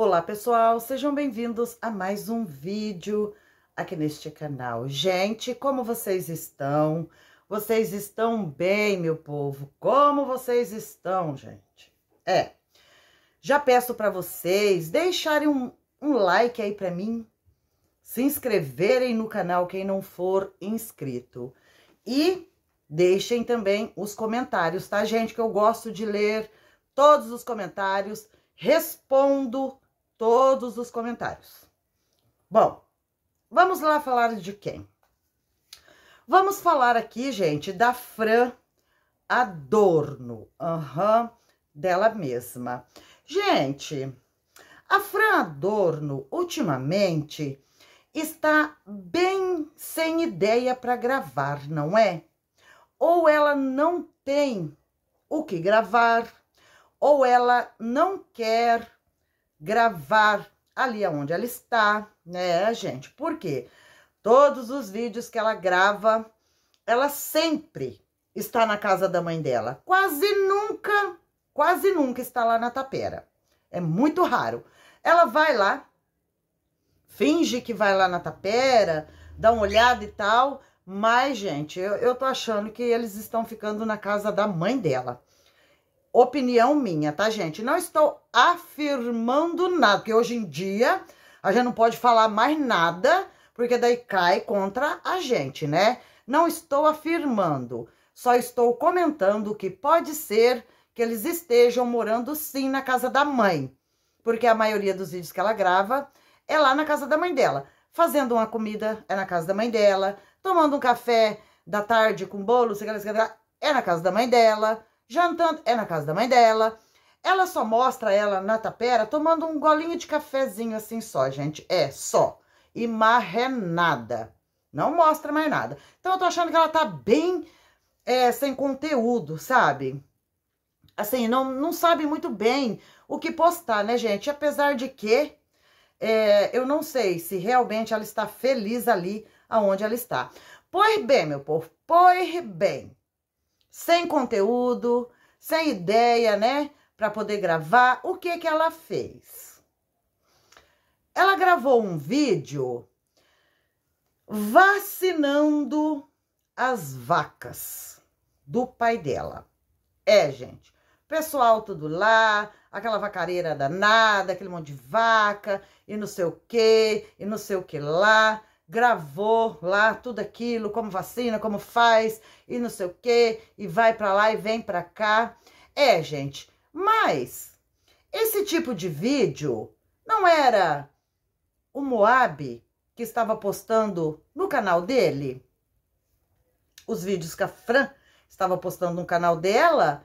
Olá pessoal, sejam bem-vindos a mais um vídeo aqui neste canal. Gente, como vocês estão? Vocês estão bem, meu povo? Como vocês estão, gente? É, já peço para vocês deixarem um, um like aí para mim, se inscreverem no canal quem não for inscrito e deixem também os comentários, tá gente? Que eu gosto de ler todos os comentários, respondo todos os comentários. Bom, vamos lá falar de quem? Vamos falar aqui, gente, da Fran Adorno, uhum, dela mesma. Gente, a Fran Adorno, ultimamente, está bem sem ideia para gravar, não é? Ou ela não tem o que gravar, ou ela não quer gravar ali onde ela está, né, gente? Porque Todos os vídeos que ela grava, ela sempre está na casa da mãe dela. Quase nunca, quase nunca está lá na tapera. É muito raro. Ela vai lá, finge que vai lá na tapera, dá uma olhada e tal. Mas, gente, eu, eu tô achando que eles estão ficando na casa da mãe dela opinião minha, tá, gente? Não estou afirmando nada, porque hoje em dia a gente não pode falar mais nada, porque daí cai contra a gente, né? Não estou afirmando, só estou comentando que pode ser que eles estejam morando sim na casa da mãe, porque a maioria dos vídeos que ela grava é lá na casa da mãe dela. Fazendo uma comida é na casa da mãe dela, tomando um café da tarde com bolo, sei lá, é na casa da mãe dela, jantando, é na casa da mãe dela. Ela só mostra ela na tapera tomando um golinho de cafezinho assim só, gente. É, só. E marrenada. Não mostra mais nada. Então eu tô achando que ela tá bem é, sem conteúdo, sabe? Assim, não, não sabe muito bem o que postar, né, gente? Apesar de que é, eu não sei se realmente ela está feliz ali aonde ela está. Pois bem, meu povo, pois bem sem conteúdo, sem ideia, né, para poder gravar, o que que ela fez? Ela gravou um vídeo vacinando as vacas do pai dela. É, gente, pessoal tudo lá, aquela vacareira danada, aquele monte de vaca, e não sei o que, e não sei o que lá gravou lá tudo aquilo, como vacina, como faz e não sei o que, e vai para lá e vem para cá. É, gente, mas esse tipo de vídeo não era o Moab que estava postando no canal dele? Os vídeos que a Fran estava postando no canal dela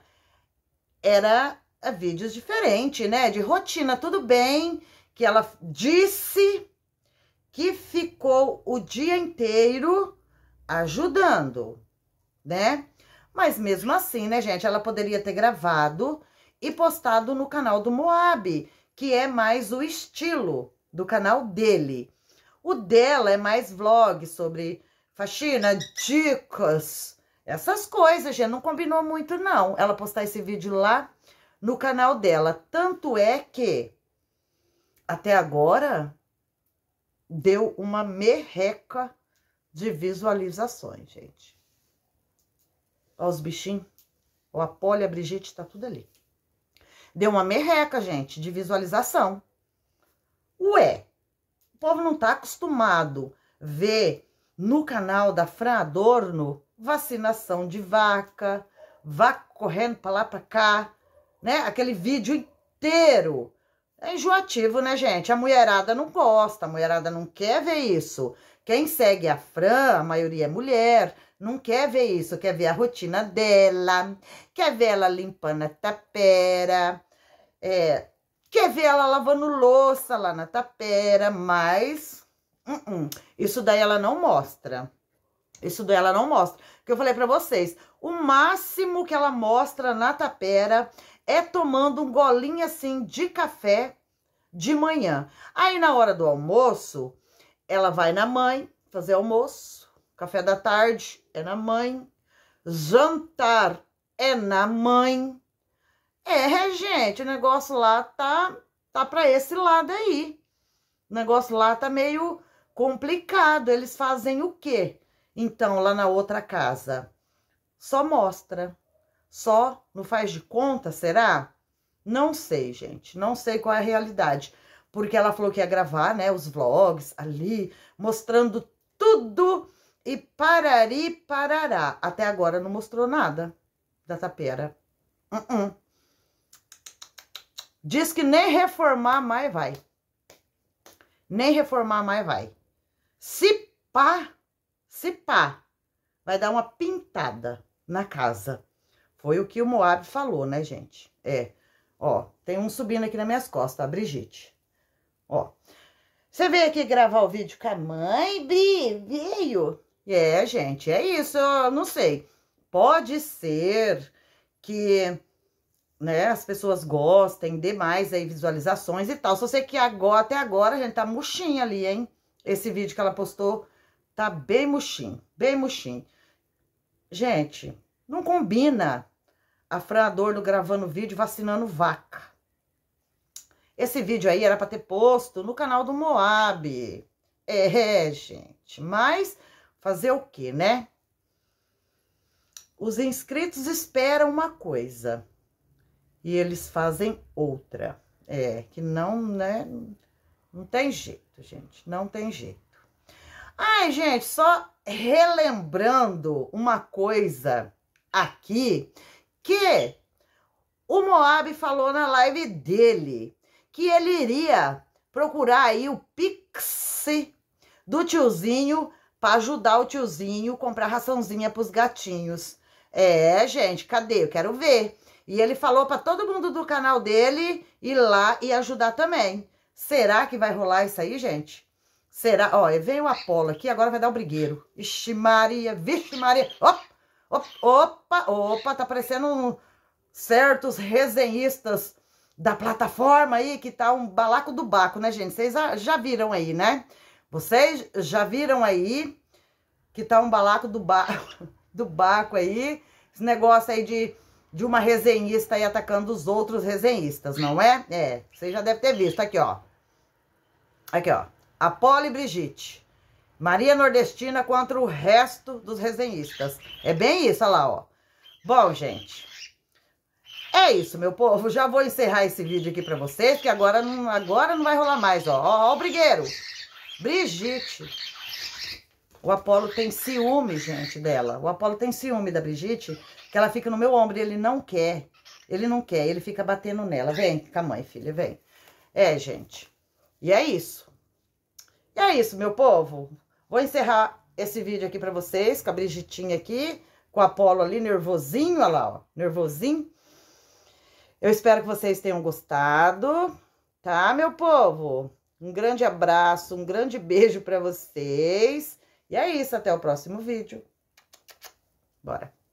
era é, vídeos diferentes, né? De rotina, tudo bem, que ela disse que ficou o dia inteiro ajudando, né? Mas mesmo assim, né, gente, ela poderia ter gravado e postado no canal do Moab, que é mais o estilo do canal dele. O dela é mais vlog sobre faxina, dicas, essas coisas, gente. Não combinou muito, não. Ela postar esse vídeo lá no canal dela. Tanto é que, até agora, deu uma merreca de visualizações, gente. Olha os bichinhos. a Poli, a Brigitte, tá tudo ali. Deu uma merreca, gente, de visualização. Ué, o povo não tá acostumado ver no canal da Fran Adorno vacinação de vaca, vaca correndo pra lá, pra cá, né? Aquele vídeo inteiro é enjoativo, né, gente? A mulherada não gosta, a mulherada não quer ver isso. Quem segue a Fran, a maioria é mulher, não quer ver isso, quer ver a rotina dela, quer ver ela limpando a tapera, é, quer ver ela lavando louça lá na tapera, mas uh -uh, isso daí ela não mostra. Isso daí ela não mostra. porque eu falei para vocês, o máximo que ela mostra na tapera é tomando um golinho assim de café de manhã. Aí na hora do almoço, ela vai na mãe fazer almoço, café da tarde é na mãe, jantar é na mãe. É, gente, o negócio lá tá tá para esse lado aí. O negócio lá tá meio complicado. Eles fazem o quê? Então, lá na outra casa, só mostra. Só não faz de conta, será? Não sei, gente. Não sei qual é a realidade. Porque ela falou que ia gravar, né, os vlogs ali, mostrando tudo e parari parará. Até agora não mostrou nada da tapera. Uh -uh. Diz que nem reformar mais vai. Nem reformar mais vai. Se pá, se pá, vai dar uma pintada na casa. Foi o que o Moab falou, né, gente? É, ó, tem um subindo aqui nas minhas costas, a Brigitte. Ó, você veio aqui gravar o vídeo com a mãe, Bri, veio? É, gente, é isso, eu não sei. Pode ser que né, as pessoas gostem demais aí visualizações e tal. Só sei que agora, até agora, a gente tá murchinha ali, hein? Esse vídeo que ela postou tá bem murchinho, bem murchinho. Gente, não combina a Fran Adorno gravando vídeo vacinando vaca. Esse vídeo aí era para ter posto no canal do Moab. É, gente, mas fazer o que, né? Os inscritos esperam uma coisa e eles fazem outra. É, que não, né? Não tem jeito, gente, não tem jeito. Ai, gente, só relembrando uma coisa aqui que o Moab falou na live dele que ele iria procurar aí o Pix do tiozinho para ajudar o tiozinho a comprar raçãozinha para os gatinhos. É, gente, cadê? Eu quero ver. E ele falou para todo mundo do canal dele ir lá e ajudar também. Será que vai rolar isso aí, gente? Será? Ó, veio o Apolo aqui, agora vai dar o brigueiro. Vixe Maria, vixe Maria. Ó, Opa, opa, tá parecendo um, certos resenhistas da plataforma aí, que tá um balaco do baco, né, gente? Vocês já viram aí, né? Vocês já viram aí que tá um balaco do, ba... do baco aí, esse negócio aí de, de uma resenhista aí atacando os outros resenhistas, não é? É, vocês já devem ter visto, aqui, ó. Aqui, ó, a Poli Brigitte. Maria Nordestina contra o resto dos resenhistas. É bem isso, olha lá, ó. Bom, gente. É isso, meu povo. Já vou encerrar esse vídeo aqui pra vocês, que agora não, agora não vai rolar mais, ó. Ó, ó o brigueiro. Brigitte. O Apolo tem ciúme, gente, dela. O Apolo tem ciúme da Brigitte, que ela fica no meu ombro e ele não quer. Ele não quer, ele fica batendo nela. Vem com a mãe, filha, vem. É, gente. E é isso. E é isso, meu povo. Vou encerrar esse vídeo aqui para vocês, com a Brigitinha aqui, com a Apolo ali, nervosinho, olha lá, ó, nervosinho. Eu espero que vocês tenham gostado, tá, meu povo? Um grande abraço, um grande beijo para vocês. E é isso, até o próximo vídeo. Bora!